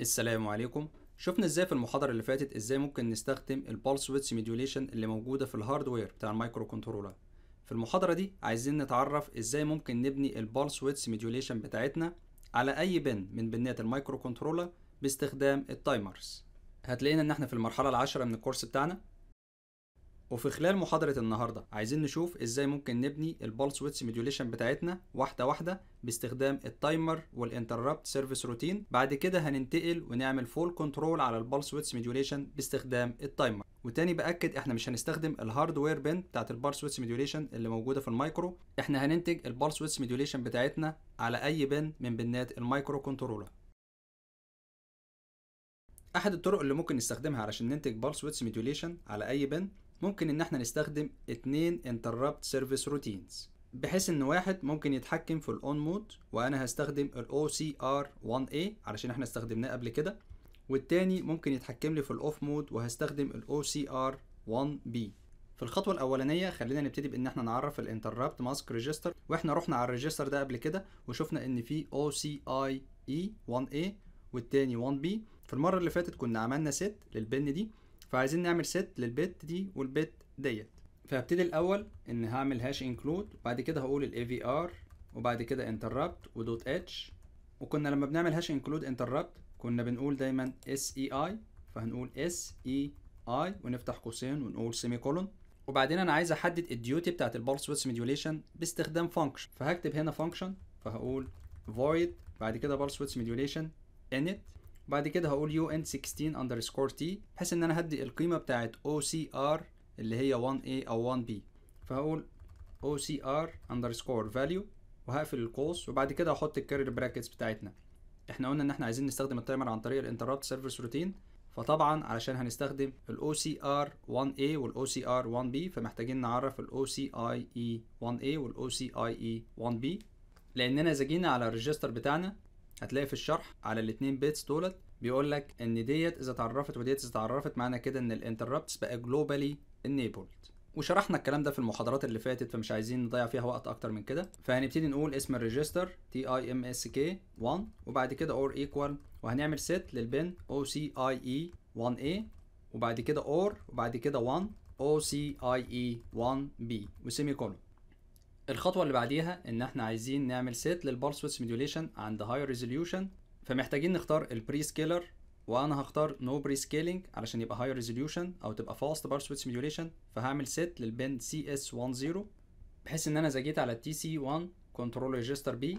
السلام عليكم شفنا ازاي في المحاضرة اللي فاتت ازاي ممكن نستخدم البالس ويد سيميوليشن اللي موجودة في الهاردوير بتاع المايكرو كنترولر في المحاضرة دي عايزين نتعرف ازاي ممكن نبني البالس ويد سيميوليشن بتاعتنا على اي بن من بنات المايكرو كنترولر باستخدام التايمرز هتلاقينا ان احنا في المرحلة العاشرة من الكورس بتاعنا وفي خلال محاضرة النهاردة عايزين نشوف ازاي ممكن نبني البلس ويتس ميديوليشن بتاعتنا واحدة واحدة باستخدام التايمر والانتربت سيرفيس روتين بعد كده هننتقل ونعمل فول كنترول على البلس ويتس ميديوليشن باستخدام التايمر وتاني باكد احنا مش هنستخدم الهاردوير بن بتاعت البلس ويتس ميديوليشن اللي موجوده في المايكرو احنا هننتج البلس ويتس ميديوليشن بتاعتنا على اي بن من بنات المايكرو كنترولر احد الطرق اللي ممكن نستخدمها علشان ننتج بلس ويتس ميديوليشن على اي بن ممكن ان احنا نستخدم اتنين interrupt service routines بحيث ان واحد ممكن يتحكم في الاون مود وانا هستخدم الاو سي ار 1A علشان احنا استخدمناه قبل كده والتاني ممكن يتحكم لي في الاوف مود وهستخدم الاو سي ار 1B في الخطوة الأولانية خلينا نبتدي بإن احنا نعرف الانتربت ماسك ريجستر واحنا رحنا على الريجستر ده قبل كده وشفنا إن في OCIE 1A والتاني 1B في المرة اللي فاتت كنا عملنا ست للبن دي فعايزين نعمل ست للبت دي والبت ديت فهبتدي الاول ان هعمل هاش انكلود وبعد كده هقول الاي في ار وبعد كده انتربت ودوت اتش وكنا لما بنعمل هاش انكلود انتربت كنا بنقول دايما اس اي اي فهنقول اس اي اي ونفتح قوسين ونقول سيمي كولون وبعدين انا عايز احدد الديوتي بتاعت البلس ويدث ميديوليشن باستخدام فانكشن فهكتب هنا فانكشن فهقول void بعد كده pulse ويدث modulation init بعد كده هقول un16 underscore تي بحيث ان انا هدي القيمة بتاعت ocr اللي هي 1a او 1b فهقول ار underscore value وهقفل القوس وبعد كده هحط الكارير براكتس بتاعتنا احنا قلنا ان احنا عايزين نستخدم التايمر عن طريق الانتربت سيرفيس روتين فطبعا علشان هنستخدم الاو سي ار 1 a والاو سي ار 1 b فمحتاجين نعرف الاو سي اي 1 a والاو سي اي 1 b لاننا إذا جينا على الريجستر بتاعنا هتلاقي في الشرح على الاثنين بيتس دولت بيقول لك ان ديت اذا اتعرفت وديت اذا اتعرفت معنى كده ان الانتربتس بقى جلوبالي انيبلد وشرحنا الكلام ده في المحاضرات اللي فاتت فمش عايزين نضيع فيها وقت اكتر من كده فهنبتدي نقول اسم الريجستر تي اي ام اس كي 1 وبعد كده اور ايكوال وهنعمل سيت للبن او سي اي اي 1 a وبعد كده اور وبعد كده 1 او سي اي اي 1 b وسيمي كولون الخطوه اللي بعديها ان احنا عايزين نعمل سيت للبالس ويد سيميوليشن عند هاي ريزوليوشن فمحتاجين نختار البري سكيلر وانا هختار نو بري سكيلينج علشان يبقى هاي ريزوليوشن او تبقى فاست بالس ويد سيميوليشن فهعمل سيت للبند سي اس 10 بحيث ان انا زجيت على تي سي 1 كنترول ريجستر بي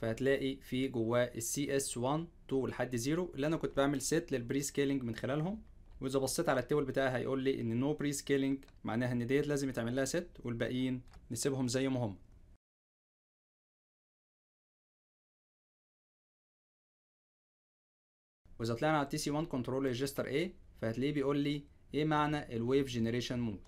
فهتلاقي في جواه السي اس 1 2 لحد 0 اللي انا كنت بعمل سيت للبري سكيلينج من خلالهم واذا بصيت على التيبل بتاعي هيقول لي ان نو بري سكيلينج معناها ان ديت لازم يتعمل لها ست والباقيين نسيبهم زي ما هم واذا طلعنا على تي سي 1 كنترول ريجستر A فهتلاقيه بيقول لي ايه معنى الويف جينيريشن مود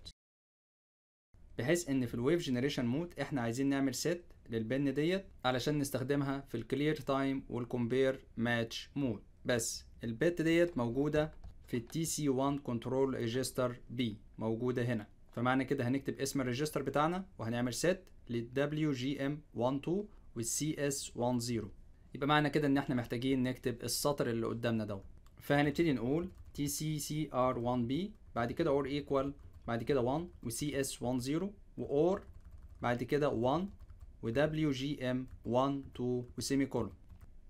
بحيث ان في الويف جينيريشن مود احنا عايزين نعمل ست للبن ديت علشان نستخدمها في الكلير تايم والكومبير ماتش مود بس البت ديت موجوده في ال tc 1 Control Register B موجوده هنا فمعنى كده هنكتب اسم الريجستر بتاعنا وهنعمل set لل wgm 12 وال cs 10 يبقى معنى كده ان احنا محتاجين نكتب السطر اللي قدامنا دوت فهنبتدي نقول tccr 1 b بعد كده or equal بعد كده 1 و cs 10 و or بعد كده 1 و WGM12 و semicolon وسيمي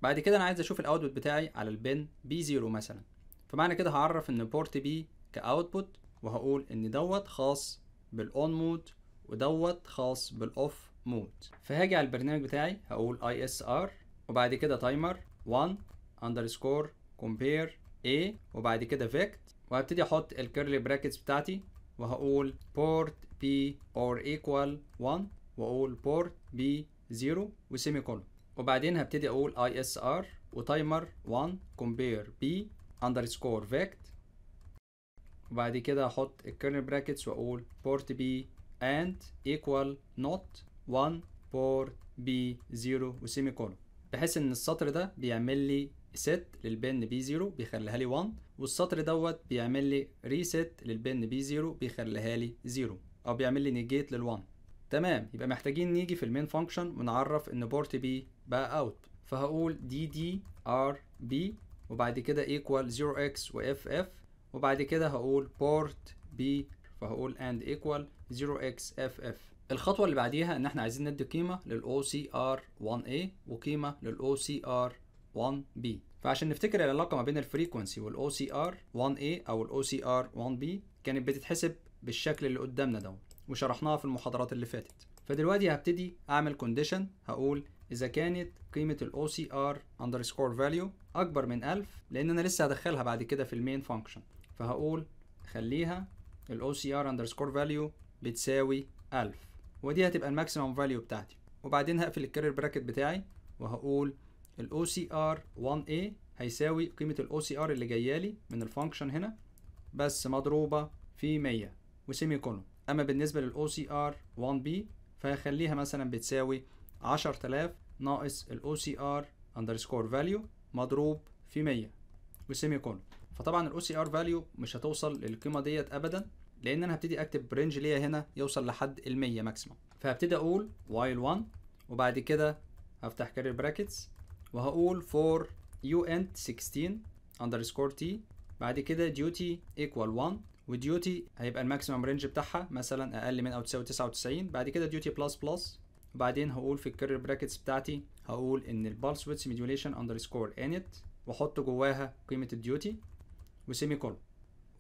بعد كده انا عايز اشوف الاوتبوت بتاعي على البن b 0 مثلا فمعنى كده هعرف ان بورت بي كاوتبوت وهقول ان دوت خاص بالاون مود ودوت خاص بالاوف مود فهاجي على البرنامج بتاعي هقول اي اس ار وبعد كده تايمر 1 اندرسكور كومبير a وبعد كده فيكت وهبتدي احط الكيرلي براكتس بتاعتي وهقول بورت بي اور ايكوال 1 واقول بورت بي 0 وسيمي كولون وبعدين هبتدي اقول isr وتايمر 1 كومبير b اندرسكور فيكت وبعد كده احط الكيرنل براكتس واقول port b and equal not 1 port b 0 وسيمي كولون بحيث ان السطر ده بيعمل لي set للبن بي 0 بيخليها لي 1 والسطر دوت بيعمل لي ريست للبن بي 0 بيخليها لي 0 او بيعمل لي نيجيت لل1 تمام يبقى محتاجين نيجي في المين فانكشن ونعرف ان بورت بي بقى اوت فهقول دي دي ار بي وبعد كده equal 0x واف اف وبعد كده هقول بورت بي فهقول and equal 0xff الخطوة اللي بعديها ان احنا عايزين ندي قيمة للOCR1A وقيمة للOCR1B فعشان نفتكر العلاقة ما بين الفريكونسي والOCR1A او الOCR1B كانت بتتحسب بالشكل اللي قدامنا ده وشرحناها في المحاضرات اللي فاتت فدلوقتي هبتدي اعمل كونديشن هقول اذا كانت قيمة الOCR underscore value اكبر من 1000 لان انا لسه هدخلها بعد كده في المين فانكشن فهقول خليها ال OCR underscore value فاليو بتساوي 1000 ودي هتبقى الماكسيمم فاليو بتاعتي وبعدين هقفل الكارير براكت بتاعي وهقول ال OCR 1A هيساوي قيمة ال OCR اللي جايه لي من الفانكشن هنا بس مضروبة في 100 وسيمي كولوم اما بالنسبة لل OCR 1B فهخليها مثلا بتساوي 10000 ناقص ال OCR underscore value فاليو مضروب في 100 وسيمي كول فطبعا الاو سي ار فاليو مش هتوصل للقيمه ديت ابدا لان انا هبتدي اكتب رينج ليا هنا يوصل لحد ال 100 ماكسيمم فهبتدي اقول while 1 وبعد كده هفتح كارير براكتس وهقول for unt16 underscore t بعد كده duty equal 1 وديوتي هيبقى الماكسيمم رينج بتاعها مثلا اقل من او تساوي 99 بعد كده duty بلس بلس بعدين هقول في الكيرل براكتس بتاعتي هقول ان البالس ويدث ميديوليشن اندرسكور انت واحط جواها قيمه الديوتي وسيمي كول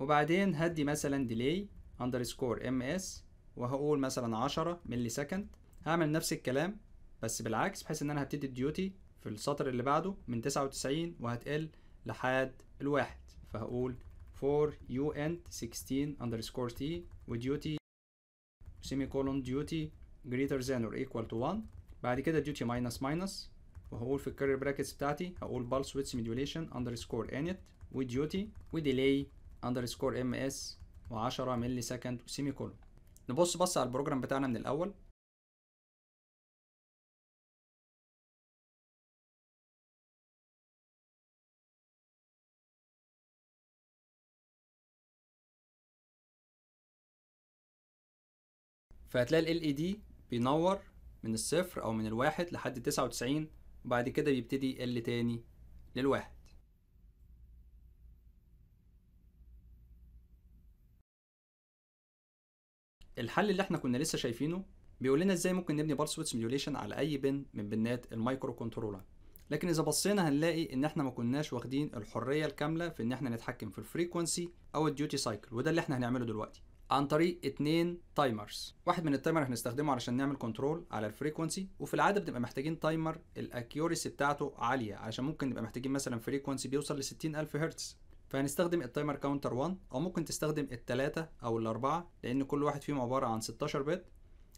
وبعدين هدي مثلا ديلي اندرسكور ام اس وهقول مثلا 10 ملي سكند هعمل نفس الكلام بس بالعكس بحيث ان انا هبتدي الديوتي في السطر اللي بعده من 99 وهتقل لحد الواحد فهقول for unt 16 underscore t وديوتي سيمي كولون duty greater than or equal to 1 بعد كده duty minus minus وهقول في الكارير براكتس بتاعتي هقول pulse width modulation underscore init وديوتي وديلي underscore ms و10 ملي سكند وسيمي كولون نبص بص على البروجرام بتاعنا من الاول فهتلاقي ال LED بينور من الصفر أو من الواحد لحد تسعة وتسعين وبعد كده بيبتدي يقل تاني للواحد الحل اللي احنا كنا لسه شايفينه بيقول لنا ازاي ممكن نبني بارس ويت سيميوليشن على اي بن من بنات المايكرو كنترولر لكن اذا بصينا هنلاقي ان احنا ما كناش واخدين الحريه الكامله في ان احنا نتحكم في الفريكونسي او الديوتي سايكل وده اللي احنا هنعمله دلوقتي عن طريق اتنين تايمرز واحد من التايمر هنستخدمه علشان نعمل كنترول على الفريكونسي وفي العاده بنبقى محتاجين تايمر الاكيورسي بتاعته عاليه علشان ممكن نبقى محتاجين مثلا فريكونسي بيوصل ل 60000 هرتز فهنستخدم التايمر كاونتر 1 او ممكن تستخدم الثلاثه او الاربعه لان كل واحد فيهم عباره عن 16 بت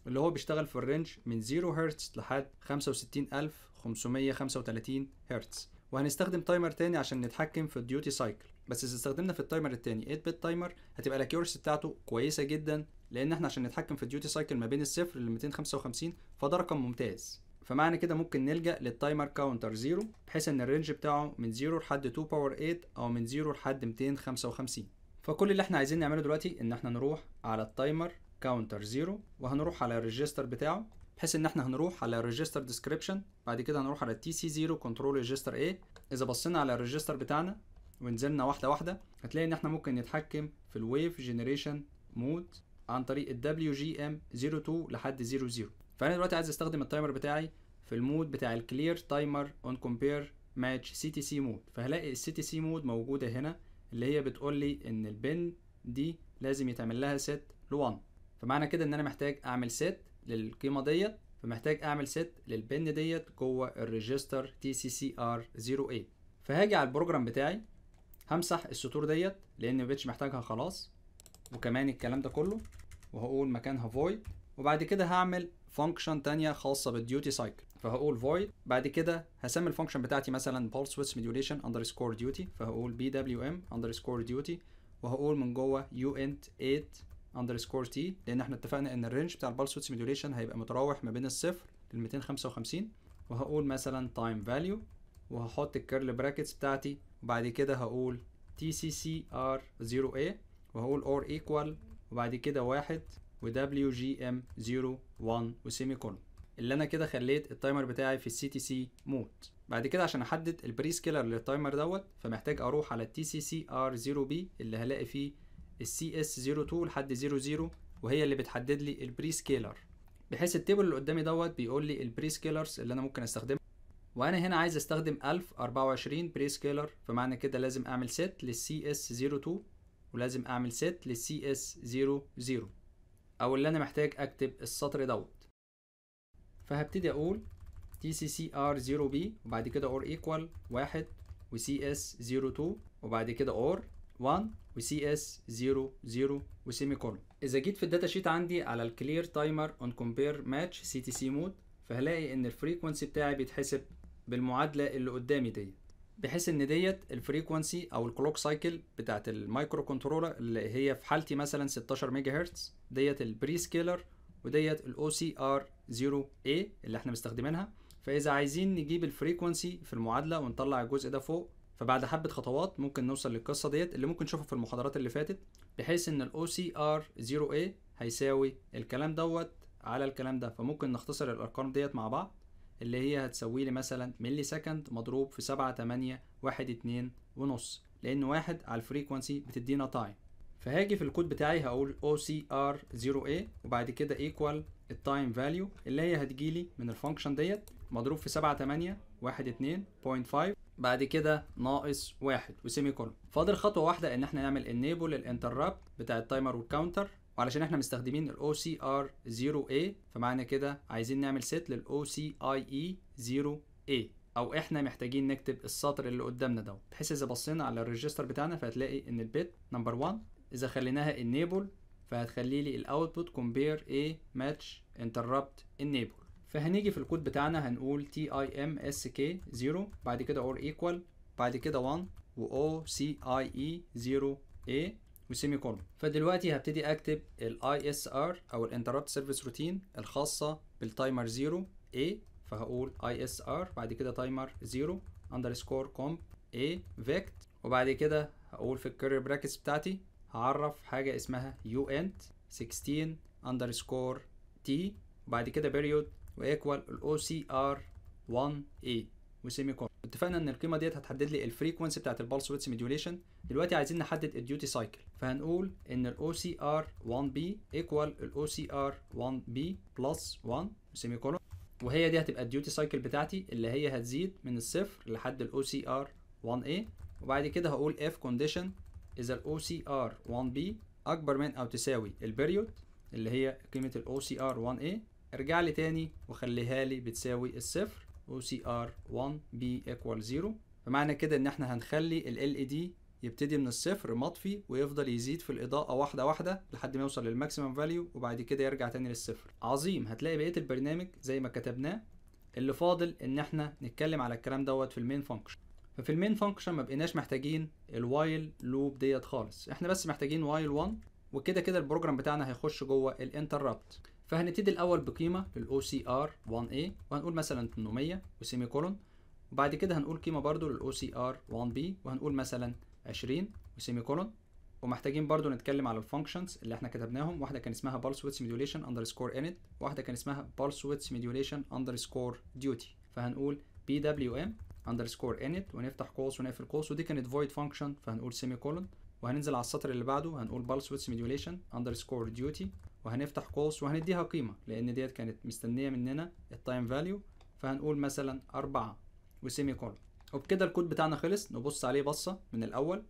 اللي هو بيشتغل في الرينج من 0 هرتز لحد 65535 هرتز وهنستخدم تايمر تاني عشان نتحكم في الديوتي سايكل بس اذا استخدمنا في التايمر التاني 8 بت تايمر هتبقى الاكيورسي بتاعته كويسه جدا لان احنا عشان نتحكم في الديوتي سايكل ما بين الصفر لل 255 فده رقم ممتاز فمعنى كده ممكن نلجا للتايمر كاونتر 0 بحيث ان الرينج بتاعه من 0 لحد 2 باور 8 او من 0 لحد 255 فكل اللي احنا عايزين نعمله دلوقتي ان احنا نروح على التايمر كاونتر 0 وهنروح على الريجستر بتاعه بحيث ان احنا هنروح على الريجستر ديسكريبشن بعد كده هنروح على التي سي 0 كنترول ريجستر ايه اذا بصينا على الريجستر بتاعنا ونزلنا واحده واحده هتلاقي ان احنا ممكن نتحكم في الويف جنريشن مود عن طريق ال WGM02 لحد 00 فانا دلوقتي عايز استخدم التايمر بتاعي في المود بتاع الكلير تايمر اون كومبير ماتش سي تي سي مود فهلاقي السي تي سي مود موجوده هنا اللي هي بتقول لي ان البن دي لازم يتعمل لها سيت ل 1 فمعنى كده ان انا محتاج اعمل سيت للقيمه ديت فمحتاج اعمل سيت للبن ديت جوه الريجستر تي سي سي ار 08 فهاجي على البروجرام بتاعي همسح السطور ديت لان مبقتش محتاجها خلاص وكمان الكلام ده كله وهقول مكانها void وبعد كده هعمل function تانية خاصة بالديوتي سايكل فهقول void بعد كده هسمي الفانكشن بتاعتي مثلا pulse width modulation underscore duty فهقول bwm underscore duty وهقول من جوه uint 8 underscore t لان احنا اتفقنا ان الرينج بتاع pulse width modulation هيبقى متراوح ما بين الصفر لل 255 وهقول مثلا time value وهحط الكيرل براكتس بتاعتي وبعد كده هقول tccr 0a وهقول or equal وبعد كده واحد وwgm 0 1 وسيمي كولون اللي انا كده خليت التايمر بتاعي في السي تي سي مود بعد كده عشان احدد البري سكيلر للتايمر دوت فمحتاج اروح على التي سي سي ار 0 بي اللي هلاقي فيه السي اس 02 لحد 00 وهي اللي بتحدد لي البري سكيلر بحيث التيبل اللي قدامي دوت بيقول لي البري سكيلرز اللي انا ممكن استخدمها وانا هنا عايز استخدم 1024 بري سكيلر فمعنى كده لازم اعمل set للسي اس 02 ولازم اعمل set للسي اس 00 او اللي انا محتاج اكتب السطر دوت فهبتدي اقول tccr0b وبعد كده or equal 1 اس 02 وبعد كده or 1 وcs00 وسيمي كولون اذا جيت في الداتا شيت عندي على الكلير تايمر اون كومبير ماتش سي تي سي مود فهلاقي ان الفريكونسي بتاعي بيتحسب بالمعادله اللي قدامي ديت بحيث ان ديت الفريكونسي او الكلوك سايكل بتاعت المايكرو كنترولر اللي هي في حالتي مثلا 16 ميجا هرتز ديت البري سكيلر وديت الاو سي ار 0 اي اللي احنا مستخدمينها فاذا عايزين نجيب الفريكونسي في المعادله ونطلع الجزء ده فوق فبعد حبه خطوات ممكن نوصل للقصه ديت اللي ممكن نشوفها في المحاضرات اللي فاتت بحيث ان الاو سي ار 0 اي هيساوي الكلام دوت على الكلام ده فممكن نختصر الارقام ديت مع بعض اللي هي هتسوي لي مثلا ملي سكند مضروب في سبعة تمانية واحد اتنين ونص لأن واحد على الفريكونسي بتدينا تايم فهاجي في الكود بتاعي هقول OCR0A وبعد كده equal التايم فاليو اللي هي هتجيلي من الفانكشن ديت مضروب في 7 8 1 اتنين بوينت 5 بعد كده ناقص واحد وسيمي كولوم فاضل خطوه واحده ان احنا نعمل enable الانتربت بتاع التايمر والكاونتر وعلشان احنا مستخدمين ال ocr 0 a فمعنى كده عايزين نعمل سيت لل ocie 0 a او احنا محتاجين نكتب السطر اللي قدامنا ده بحيث اذا بصينا على الريجستر بتاعنا فهتلاقي ان البيت نمبر 1 اذا خليناها enable فهتخلي لي الاوتبوت compare a match interrupt enable فهنيجي في الكود بتاعنا هنقول timsk 0 بعد كده or equal بعد كده 1 و ocie 0 a وسيمي كولون فدلوقتي هبتدي اكتب الاي اس ار او الانتربت سيرفيس روتين الخاصه بالتايمر 0 a فهقول اي اس ار بعد كده تايمر 0 اندرسكور كومب a فيكت وبعد كده هقول في الكيرلي براكتس بتاعتي هعرف حاجه اسمها يو انت 16 اندرسكور تي بعد كده بيريود وايكوال الاو سي ار 1 a وسيمي كولون اتفقنا ان القيمه ديت هتحدد لي الفريكونسي بتاعت البلس ويدث ميديوليشن دلوقتي عايزين نحدد الديوتي سايكل فهنقول ان الاو سي ار 1 بي ايكوال الاو سي ار 1 بي بلس 1 سيمي كولون وهي دي هتبقى الديوتي سايكل بتاعتي اللي هي هتزيد من الصفر لحد الاو سي ار 1 اي وبعد كده هقول اف كونديشن اذا الاو سي ار 1 بي اكبر من او تساوي البريود اللي هي قيمه الاو سي ار 1 اي ارجع لي تاني وخليها لي بتساوي الصفر وسي ار 1 بي ايكوال 0 فمعنى كده ان احنا هنخلي ال ال دي e يبتدي من الصفر مطفي ويفضل يزيد في الاضاءه واحده واحده لحد ما يوصل للماكسيمم فاليو وبعد كده يرجع تاني للصفر عظيم هتلاقي بقيه البرنامج زي ما كتبناه اللي فاضل ان احنا نتكلم على الكلام دوت في المين فانكشن ففي المين فانكشن ما بقيناش محتاجين الوايل لوب ديت خالص احنا بس محتاجين وايل 1 وكده كده البروجرام بتاعنا هيخش جوه الانتربت فهنبتدي الاول بقيمه للاو سي ار 1 a وهنقول مثلا 800 وسيمي كولون وبعد كده هنقول قيمه برضو للاو سي ار 1 b وهنقول مثلا 20 وسيمي كولون ومحتاجين برضو نتكلم على الفانكشنز اللي احنا كتبناهم واحده كان اسمها pulse width simulation اندرسكور انيت واحده كان اسمها pulse width simulation اندرسكور duty فهنقول pwm اندرسكور انيت ونفتح قوس ونقفل قوس ودي كانت void function فهنقول سيمي كولون وهننزل على السطر اللي بعده هنقول pulse width simulation اندرسكور duty وهنفتح قوس وهنديها قيمة لأن ديت كانت مستنية مننا التايم فاليو فهنقول مثلا أربعة وسيمي كولون وبكده الكود بتاعنا خلص نبص عليه بصة من الأول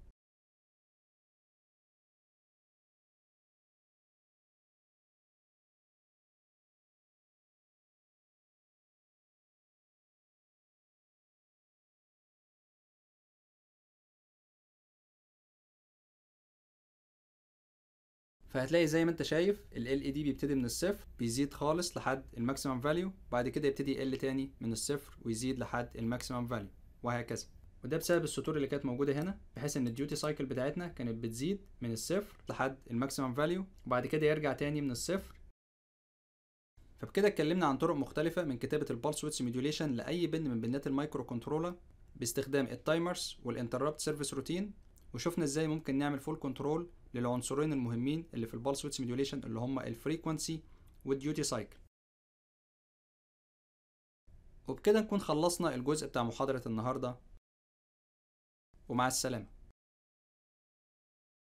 فهتلاقي زي ما انت شايف ال LED بيبتدي من الصفر بيزيد خالص لحد الماكسيمم فاليو بعد كده يبتدي يقل تاني من الصفر ويزيد لحد الماكسيمم فاليو وهكذا وده بسبب السطور اللي كانت موجوده هنا بحيث ان الديوتي سايكل بتاعتنا كانت بتزيد من الصفر لحد الماكسيمم فاليو وبعد كده يرجع تاني من الصفر فبكده اتكلمنا عن طرق مختلفة من كتابة البلس ويتس ميديوليشن لأي بن من بنات المايكرو كنترولر باستخدام التايمرز والانتربت سيرفيس روتين وشفنا ازاي ممكن نعمل فول كنترول للعنصرين المهمين اللي في البالس ويت سيميوليشن اللي هما الفريكوانسي والديوتي سايكل وبكده نكون خلصنا الجزء بتاع محاضرة النهاردة ومع السلامة